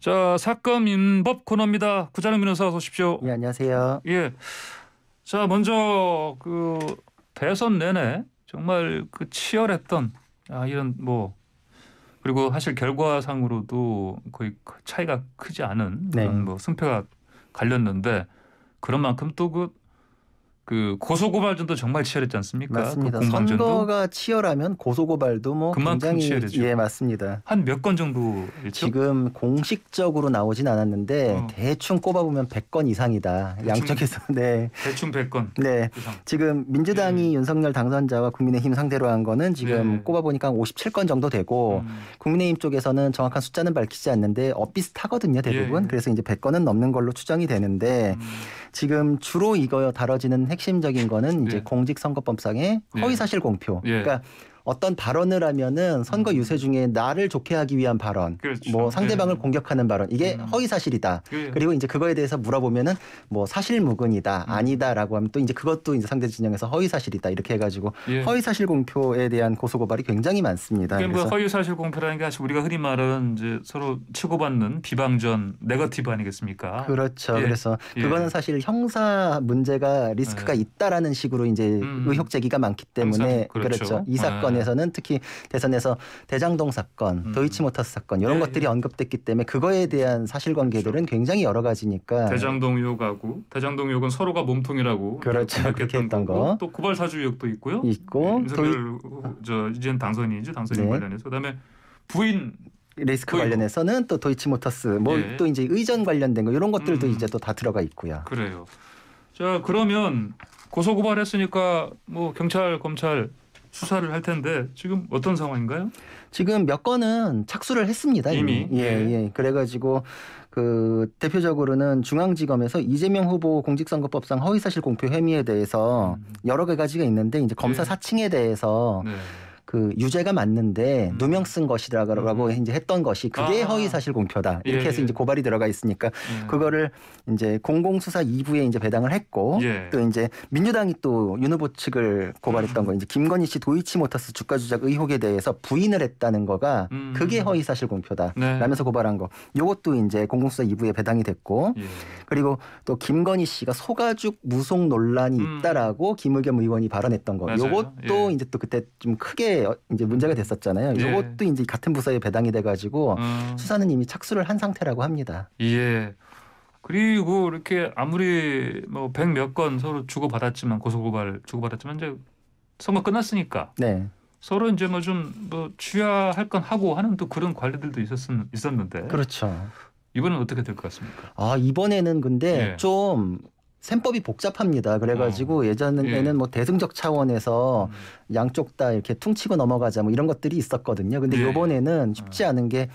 자 사건 인법 코너입니다. 구자룡 변호사 서 오십시오. 예 안녕하세요. 예. 자 먼저 그 대선 내내 정말 그 치열했던 아, 이런 뭐 그리고 사실 결과상으로도 거의 그 차이가 크지 않은 네. 그런 뭐 승패가 갈렸는데 그런 만큼 또그 그 고소고발전도 정말 치열했지 않습니까? 그 맞습니다. 그 공방전도 선거가 치열하면 고소고발도 뭐 굉장히 치열했죠. 예 맞습니다. 한 몇 건 정도 지금 공식적으로 나오진 않았는데 어. 대충 꼽아보면 100건 이상이다. 대충, 양쪽에서 네 대충 100건 네 이상. 지금 민주당이 예. 윤석열 당선자와 국민의힘 상대로 한 거는 지금 예. 꼽아보니까 57건 정도 되고 음. 국민의힘 쪽에서는 정확한 숫자는 밝히지 않는데 엇비슷하거든요 대부분 예. 예. 그래서 이제 100건은 넘는 걸로 추정이 되는데 음. 지금 주로 이거 다뤄지는 핵 핵심적인 거는 이제 예. 공직선거법상의 예. 허위사실 공표. 예. 그러니까 어떤 발언을 하면은 선거 음. 유세 중에 나를 좋게 하기 위한 발언, 그렇죠. 뭐 상대방을 네. 공격하는 발언 이게 음. 허위 사실이다. 네. 그리고 이제 그거에 대해서 물어보면은 뭐 사실무근이다, 음. 아니다라고 하면 또 이제 그것도 이제 상대 진영에서 허위 사실이다 이렇게 해가지고 예. 허위 사실 공표에 대한 고소 고발이 굉장히 많습니다. 그러니까 뭐 허위 사실 공표라는 게 사실 우리가 흔히 말하는 이제 서로 치고받는 비방전 네거티브 아니겠습니까? 그렇죠. 예. 그래서 예. 그거는 사실 형사 문제가 리스크가 네. 있다라는 식으로 이제 음. 음. 의혹 제기가 많기 때문에 그렇죠. 그렇죠. 이 네. 사건 사건에서는 특히 대선에서 대장동 사건, 음. 도이치모터스 사건 이런 예, 것들이 예. 언급됐기 때문에 그거에 대한 사실관계들은 그렇죠. 굉장히 여러 가지니까 대장동 의혹하고 대장동 의혹은 서로가 몸통이라고 그렇죠 그렇게 했던 거. 또 고발 사주 의혹도 있고요. 있고 예, 도이... 그, 저 당선인이죠 당선인 네. 관련해서 그다음에 부인 리스크 도이... 관련해서는 또 도이치모터스 뭐또 예. 이제 의전 관련된 거 이런 것들도 음. 이제 또 다 들어가 있고요. 그래요. 자 그러면 고소 고발했으니까 뭐 경찰 검찰 수사를 할 텐데 지금 어떤 상황인가요? 지금 몇 건은 착수를 했습니다. 이미. 이 예, 예. 예. 그래가지고 그 대표적으로는 중앙지검에서 이재명 후보 공직선거법상 허위사실 공표 혐의에 대해서 음. 여러 가지가 있는데 이제 검사 예. 사칭에 대해서 네. 그 유죄가 맞는데 음. 누명 쓴 것이라고 음. 이제 했던 것이 그게 아. 허위 사실 공표다 이렇게 예, 해서 예. 이제 고발이 들어가 있으니까 예. 그거를 이제 공공수사 2부에 이제 배당을 했고 예. 또 이제 민주당이 또 윤 후보 측을 고발했던 음. 거 이제 김건희 씨 도이치모터스 주가 조작 의혹에 대해서 부인을 했다는 거가 음. 그게 허위 사실 공표다라면서 네. 고발한 거 요것도 이제 공공수사 2부에 배당이 됐고 예. 그리고 또 김건희 씨가 소가죽 무속 논란이 음. 있다라고 김의겸 의원이 발언했던 거맞 요것도 예. 이제 또 그때 좀 크게 이제 문제가 됐었잖아요. 예. 이것도 이제 같은 부서에 배당이 돼가지고 음. 수사는 이미 착수를 한 상태라고 합니다. 예. 그리고 이렇게 아무리 뭐백몇건 서로 주고받았지만 고소고발 주고받았지만 이제 선거 끝났으니까 네. 서로 이제 뭐 좀뭐 취하할 건 하고 하는 또 그런 관리들도 있었은 있었는데 그렇죠. 이번엔 어떻게 될 것 같습니까? 아 이번에는 근데 예. 좀 셈법이 복잡합니다. 그래가지고 어. 예전에는 예. 뭐 대승적 차원에서 음. 양쪽 다 이렇게 퉁치고 넘어가자 뭐 이런 것들이 있었거든요. 근데 예. 요번에는 쉽지 음. 않은 게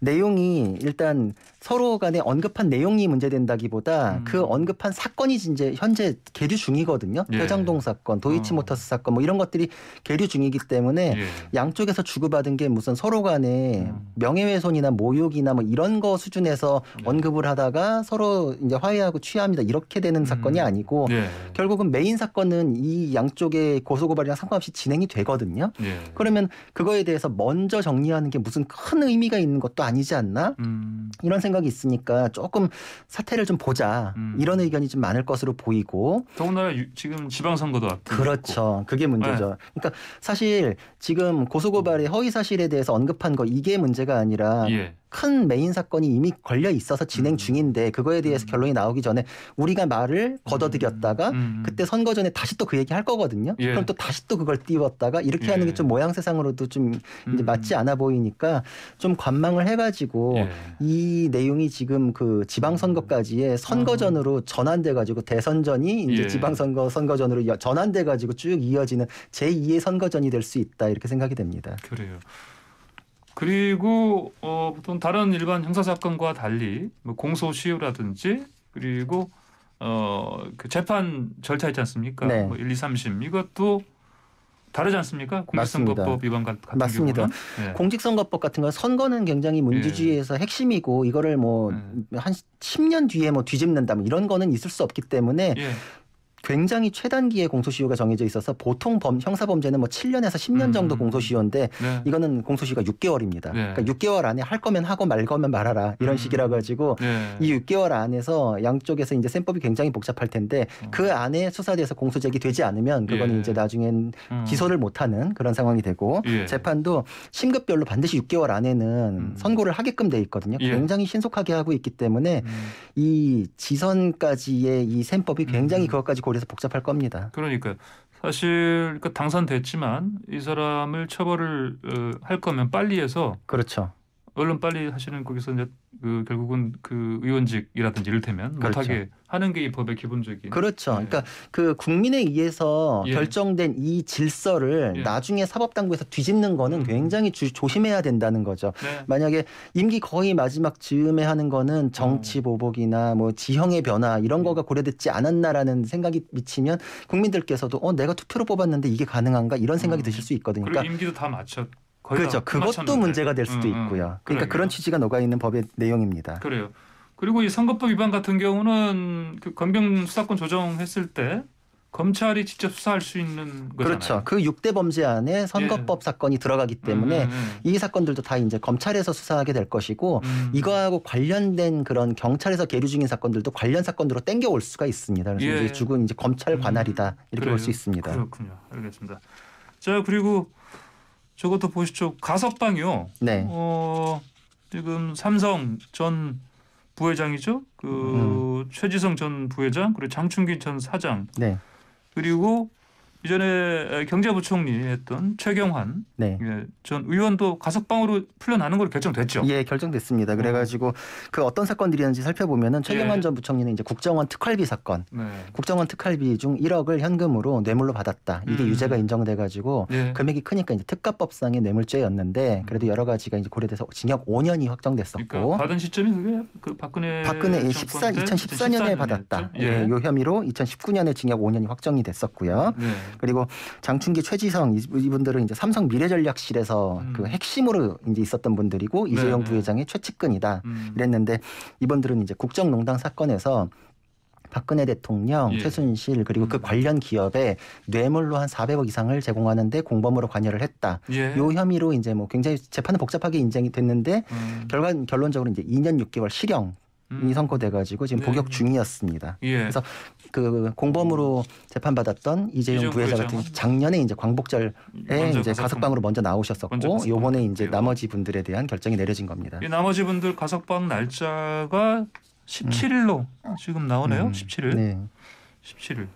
내용이 일단 서로 간에 언급한 내용이 문제된다기보다 음. 그 언급한 사건이 이제 현재 계류 중이거든요. 예. 회장동 사건, 도이치모터스 어. 사건 뭐 이런 것들이 계류 중이기 때문에 예. 양쪽에서 주고받은 게 무슨 서로 간에 음. 명예훼손이나 모욕이나 뭐 이런 거 수준에서 예. 언급을 하다가 서로 이제 화해하고 취합니다. 이렇게 되는 사건이 음. 아니고 예. 결국은 메인 사건은 이 양쪽의 고소고발이랑 상관없이 진행이 되거든요. 예. 그러면 그거에 대해서 먼저 정리하는 게 무슨 큰 의미가 있는 것도 아니지 않나? 음. 이런 생각 생각이 있으니까 조금 사태를 좀 보자 음. 이런 의견이 좀 많을 것으로 보이고 더군다나 유, 지금 지방선거도 앞두고 그렇죠. 있고. 그게 문제죠. 네. 그러니까 사실 지금 고소고발의 허위 사실에 대해서 언급한 거 이게 문제가 아니라 예. 큰 메인 사건이 이미 걸려 있어서 진행 음. 중인데 그거에 대해서 음. 결론이 나오기 전에 우리가 말을 걷어들였다가 음. 그때 선거 전에 다시 또 그 얘기 할 거거든요. 예. 그럼 또 다시 또 그걸 띄웠다가 이렇게 예. 하는 게 좀 모양 세상으로도 좀 이제 맞지 않아 보이니까 좀 관망을 해가지고 예. 이 내용이 지금 그 지방선거까지의 선거전으로 전환돼가지고 대선전이 이제 예. 지방선거 선거전으로 전환돼가지고 쭉 이어지는 제2의 선거전이 될 수 있다 이렇게 생각이 됩니다. 그래요. 그리고 어, 보통 다른 일반 형사 사건과 달리 뭐 공소시효라든지 그리고 어, 그 재판 절차 있지 않습니까? 네. 뭐 1, 2, 3심 이것도 다르지 않습니까? 공직선거법 위반 같은 맞습니다. 네. 공직선거법 같은 건 선거는 굉장히 문제주의에서 예. 핵심이고 이거를 뭐한 예. 10년 뒤에 뭐 뒤집는다 뭐 이런 거는 있을 수 없기 때문에 예. 굉장히 최단기의 공소시효가 정해져 있어서 보통 범, 형사범죄는 뭐 7년에서 10년 정도 음. 공소시효인데 네. 이거는 공소시효가 6개월입니다. 네. 그러니까 6개월 안에 할 거면 하고 말 거면 말하라 이런 음. 식이라 가지고 네. 이 6개월 안에서 양쪽에서 이제 셈법이 굉장히 복잡할 텐데 어. 그 안에 수사돼서 공소제기 되지 않으면 그건 예. 이제 나중엔 음. 기소를 못하는 그런 상황이 되고 예. 재판도 심급별로 반드시 6개월 안에는 음. 선고를 하게끔 돼 있거든요. 예. 굉장히 신속하게 하고 있기 때문에 음. 이 지선까지의 이 셈법이 굉장히 그것까지 고려 그래서 복잡할 겁니다. 그러니까 사실 그 당선됐지만 이 사람을 처벌을 어, 할 거면 빨리 해서 그렇죠. 얼른 빨리 하시는 거기서 이제 그 결국은 그 의원직이라든지 이를테면 그렇죠. 못하게 하는 게 이 법의 기본적인 그렇죠. 예. 그러니까 그 국민에 의해서 예. 결정된 이 질서를 예. 나중에 사법당국에서 뒤집는 거는 음. 굉장히 주, 조심해야 된다는 거죠. 네. 만약에 임기 거의 마지막 즈음에 하는 거는 정치 음. 보복이나 뭐 지형의 변화 이런 예. 거가 고려됐지 않았나라는 생각이 미치면 국민들께서도 어 내가 투표로 뽑았는데 이게 가능한가 이런 생각이 음. 드실 수 있거든요. 그러니까 임기도 다 마쳤. 그렇죠. 그것도 문제가 될 수도 음, 음. 있고요. 그러니까 그런 취지가 녹아 있는 법의 내용입니다. 그래요. 그리고 이 선거법 위반 같은 경우는 그 건병 수사권 조정했을 때 검찰이 직접 수사할 수 있는 거잖아요. 그렇죠. 그 6대 범죄 안에 선거법 예. 사건이 들어가기 때문에 음, 음, 음. 이 사건들도 다 이제 검찰에서 수사하게 될 것이고 음. 이거하고 관련된 그런 경찰에서 계류 중인 사건들도 관련 사건으로 땡겨올 수가 있습니다. 그래서 예. 이제 죽은 이제 검찰 관할이다 음. 이렇게 볼 수 있습니다. 그렇군요. 알겠습니다. 자 그리고 저것도 보시죠. 가석방이요. 네. 어, 지금 삼성 전 부회장이죠. 그 음. 최지성 전 부회장 그리고 장충기 전 사장. 네. 그리고 이전에 경제부총리 했던 최경환 네. 예, 전 의원도 가석방으로 풀려나는 걸로 결정됐죠. 예, 결정됐습니다. 그래가지고 음. 그 어떤 사건들이었는지 살펴보면은 최경환 예. 전 부총리는 이제 국정원 특활비 사건, 네. 국정원 특활비 중 1억을 현금으로 뇌물로 받았다. 이게 음. 유죄가 인정돼가지고 예. 금액이 크니까 이제 특가법상의 뇌물죄였는데 음. 그래도 여러 가지가 이제 고려돼서 징역 5년이 확정됐었고 그러니까 받은 시점이 그게 그 박근혜 박근혜 14, 예, 2014년에 받았다. 예. 예, 요 혐의로 2019년에 징역 5년이 확정이 됐었고요. 네. 그리고 장충기, 최지성 이분들은 이제 삼성 미래전략실에서 음. 그 핵심으로 이제 있었던 분들이고 이재용 네, 네. 부회장의 최측근이다 음. 이랬는데 이분들은 이제 국정농단 사건에서 박근혜 대통령, 예. 최순실 그리고 그 음. 그 관련 기업에 뇌물로 한 400억 이상을 제공하는데 공범으로 관여를 했다. 예. 요 혐의로 이제 뭐 굉장히 재판은 복잡하게 인정이 됐는데 음. 결과 결론적으로 이제 2년 6개월 실형 음. 이 선고돼가지고 지금 네. 복역 중이었습니다. 예. 그래서 그 공범으로 재판받았던 이재용, 부회장 같은 작년에 이제 광복절에 이제 가석방으로 먼저 나오셨었고 요번에 이제 예. 나머지 분들에 대한 결정이 내려진 겁니다. 이 나머지 분들 가석방 날짜가 17일로 음. 지금 나오네요. 음. 17일. 네. 17일.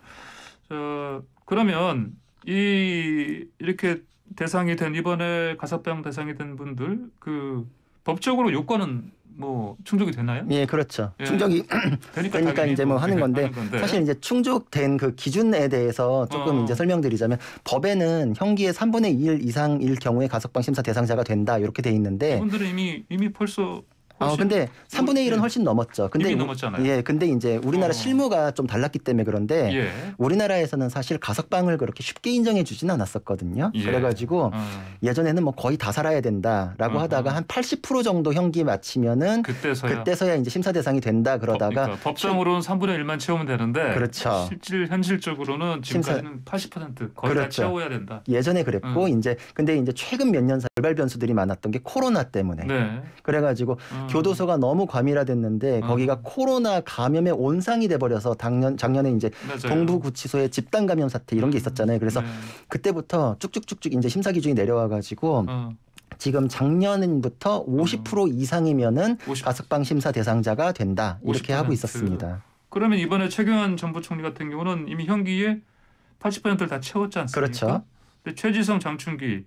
저 그러면 이 이렇게 대상이 된 이번에 가석방 대상이 된 분들 그 법적으로 요건은 뭐 충족이 되나요? 예, 그렇죠. 예. 충족이 되니까, 그니까 이제 뭐, 뭐 하는 건데, 하는 건데, 사실 이제 충족된 그 기준에 대해서 조금 어. 이제 설명드리자면 법에는 형기의 3분의 2 이상일 경우에 가석방 심사 대상자가 된다 이렇게 돼 있는데 그분들은 이미 이미 벌써 어, 근데 3분의 1은 예. 훨씬 넘었죠. 근데 이미 넘었잖아요. 예, 근데 이제 우리나라 어. 실무가 좀 달랐기 때문에 그런데 예. 우리나라에서는 사실 가석방을 그렇게 쉽게 인정해 주진 않았었거든요. 예. 그래가지고 어. 예전에는 뭐 거의 다 살아야 된다라고 어허. 어. 하다가 한 80% 정도 형기 마치면은 그때서야. 그때서야 이제 심사 대상이 된다 그러다가 그러니까 법정으로는 3분의 1만 채우면 되는데 그렇죠. 실질 현실적으로는 지금까지는 심사... 80% 거의 그렇죠. 다 채워야 된다. 예전에 그랬고 음. 이제 근데 이제 최근 몇 년 사이 개발 변수들이 많았던 게 코로나 때문에 네. 그래가지고 음. 교도소가 너무 과밀화됐는데 음. 거기가 코로나 감염의 온상이 돼버려서 작년 작년에 이제 동부구치소에 집단 감염 사태 이런 게 음. 있었잖아요. 그래서 네. 그때부터 쭉쭉쭉쭉 이제 심사 기준이 내려와가지고. 어. 지금 작년부터 50% 음. 어. 이상이면은 50. 가석방 심사 대상자가 된다 이렇게 50%. 하고 있었습니다. 그러면 이번에 최경환 정부 총리 같은 경우는 이미 현기에 80%를 다 채웠지 않습니까? 그렇죠. 근데 최지성 장충기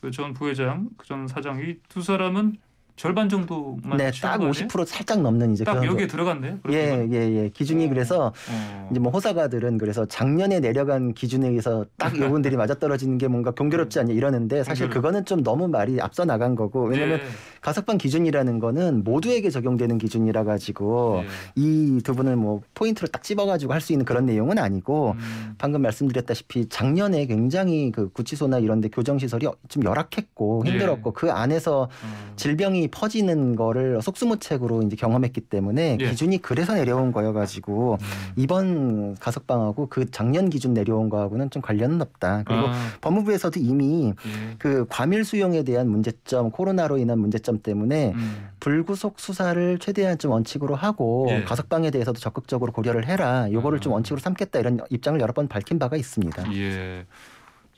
그전 부회장, 그전 사장 이 두 사람은 절반 정도만 네, 딱 50% 살짝 넘는 이제 딱 여기에 들어갔네. 예예예 예, 예. 기준이 오. 어. 그래서 오. 어. 이제 뭐 호사가들은 그래서 작년에 내려간 기준에 의해서 딱 요분들이 맞아떨어지는 게 뭔가 경계롭지 않냐 이러는데 사실 그거는 좀 너무 말이 앞서 나간 거고 왜냐면 네. 가석방 기준이라는 거는 모두에게 적용되는 기준이라 가지고 네. 예. 이두 분을뭐 포인트를 딱 집어가지고 할 수 있는 그런 내용은 아니고 음. 방금 말씀드렸다시피 작년에 굉장히 그 구치소나 이런데 교정 시설이 좀 열악했고 예. 힘들었고 네. 그 안에서 음. 질병이 퍼지는 거를 속수무책으로 이제 경험했기 때문에 예. 기준이 그래서 내려온 거여가지고 음. 이번 가석방하고 그 작년 기준 내려온 거하고는 좀 관련은 없다. 그리고 아. 법무부에서도 이미 음. 그 과밀 수용에 대한 문제점, 코로나로 인한 문제점 때문에 음. 불구속 수사를 최대한 좀 원칙으로 하고 예. 가석방에 대해서도 적극적으로 고려를 해라. 요거를 좀 음. 원칙으로 삼겠다 이런 입장을 여러 번 밝힌 바가 있습니다. 예.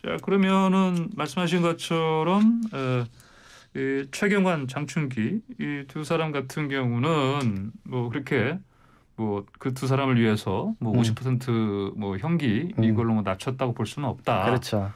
자 그러면은 말씀하신 것처럼. 어, 이 최경환, 장충기 이 두 사람 같은 경우는 뭐 그렇게 뭐 그 두 사람을 위해서 뭐 50%뭐 음. 뭐 형기 음. 이걸로 뭐 낮췄다고 볼 수는 없다. 그렇죠.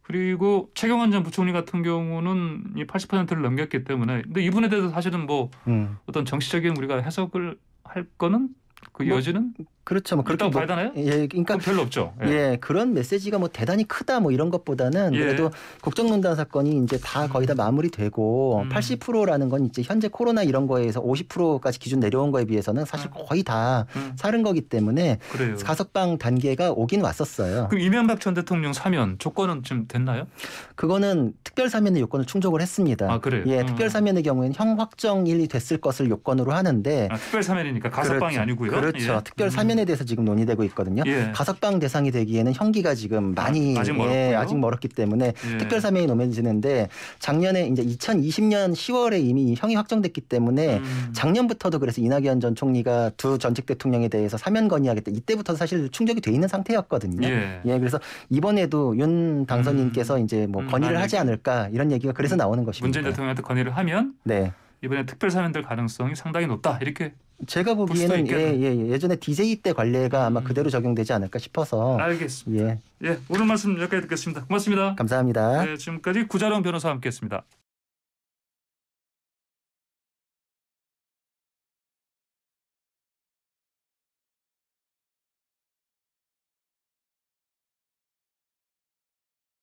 그리고 최경환 전 부총리 같은 경우는 이 80%를 넘겼기 때문에 근데 이분에 대해서 사실은 뭐 음. 어떤 정치적인 우리가 해석을 할 거는 그뭐 여지는 그렇죠. 뭐 그렇게 뭐, 봐야 되나요? 예, 그러니까 어, 별로 없죠. 예. 예. 그런 메시지가 뭐 대단히 크다 뭐 이런 것보다는 예. 그래도 국정농단 사건이 이제 다 음. 거의 다 마무리되고 음. 80%라는 건 이제 현재 코로나 이런 거에서 50%까지 기준 내려온 거에 비해서는 사실 아. 거의 다 음. 사는 거기 때문에 그래요. 가석방 단계가 오긴 왔었어요. 그럼 이명박 전 대통령 사면 조건은 좀 됐나요? 그거는 특별 사면의 요건을 충족을 했습니다. 아 그래요. 예, 음. 특별 사면의 경우에는 형 확정일이 됐을 것을 요건으로 하는데 아, 특별 사면이니까 가석방이 그렇죠. 아니고요. 그렇죠. 예. 특별 음. 사면 기준에 대해서 지금 논의되고 있거든요. 예. 가석방 대상이 되기에는 형기가 지금 많이 아, 직 예, 아직 멀었기 때문에 예. 특별 사면이 노면지는데 작년에 이제 2020년 10월에 이미 형이 확정됐기 때문에 음. 작년부터도 그래서 이낙연 전 총리가 두 전직 대통령에 대해서 사면 건의하겠다 이때부터 사실 충족이 돼 있는 상태였거든요. 예, 예 그래서 이번에도 윤 당선인께서 음. 이제 뭐 음. 건의를 아, 네. 하지 않을까 이런 얘기가 그래서 음. 나오는 것입니다. 문재인 대통령한테 건의를 하면 네. 이번에 특별 사면될 가능성이 상당히 높다 이렇게 제가 보기에는 예, 예, 예전에 DJ 때 관례가 아마 음. 그대로 적용되지 않을까 싶어서 알겠습니다. 예, 예 오늘 말씀 여기까지 듣겠습니다. 고맙습니다. 감사합니다. 네, 지금까지 구자룡 변호사와 함께했습니다.